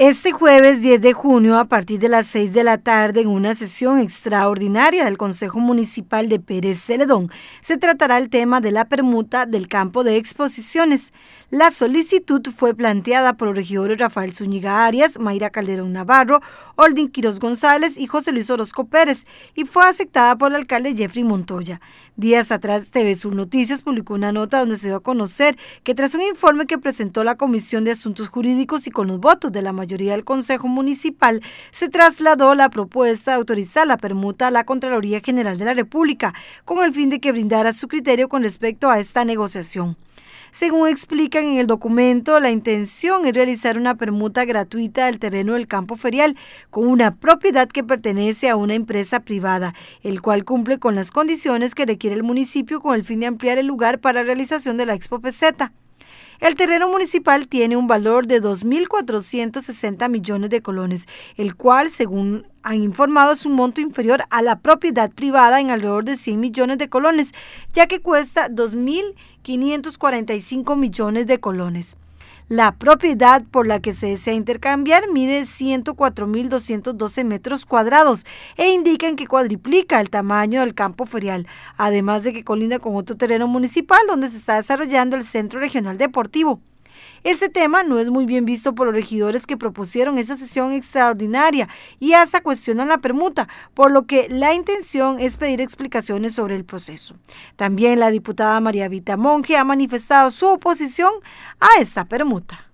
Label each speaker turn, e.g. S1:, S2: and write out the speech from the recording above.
S1: Este jueves 10 de junio, a partir de las 6 de la tarde, en una sesión extraordinaria del Consejo Municipal de Pérez Celedón, se tratará el tema de la permuta del campo de exposiciones. La solicitud fue planteada por regidores Rafael Zúñiga Arias, Mayra Calderón Navarro, Oldin Quiroz González y José Luis Orozco Pérez, y fue aceptada por el alcalde Jeffrey Montoya. Días atrás, TV Sur Noticias publicó una nota donde se dio a conocer que tras un informe que presentó la Comisión de Asuntos Jurídicos y con los votos de la mayoría, mayoría del Consejo Municipal, se trasladó la propuesta de autorizar la permuta a la Contraloría General de la República, con el fin de que brindara su criterio con respecto a esta negociación. Según explican en el documento, la intención es realizar una permuta gratuita del terreno del campo ferial con una propiedad que pertenece a una empresa privada, el cual cumple con las condiciones que requiere el municipio con el fin de ampliar el lugar para la realización de la Expo Peseta. El terreno municipal tiene un valor de 2.460 millones de colones, el cual, según han informado, es un monto inferior a la propiedad privada en alrededor de 100 millones de colones, ya que cuesta 2.545 millones de colones. La propiedad por la que se desea intercambiar mide 104.212 metros cuadrados e indican que cuadriplica el tamaño del campo ferial, además de que colinda con otro terreno municipal donde se está desarrollando el Centro Regional Deportivo. Este tema no es muy bien visto por los regidores que propusieron esa sesión extraordinaria y hasta cuestionan la permuta, por lo que la intención es pedir explicaciones sobre el proceso. También la diputada María Vita Monge ha manifestado su oposición a esta permuta.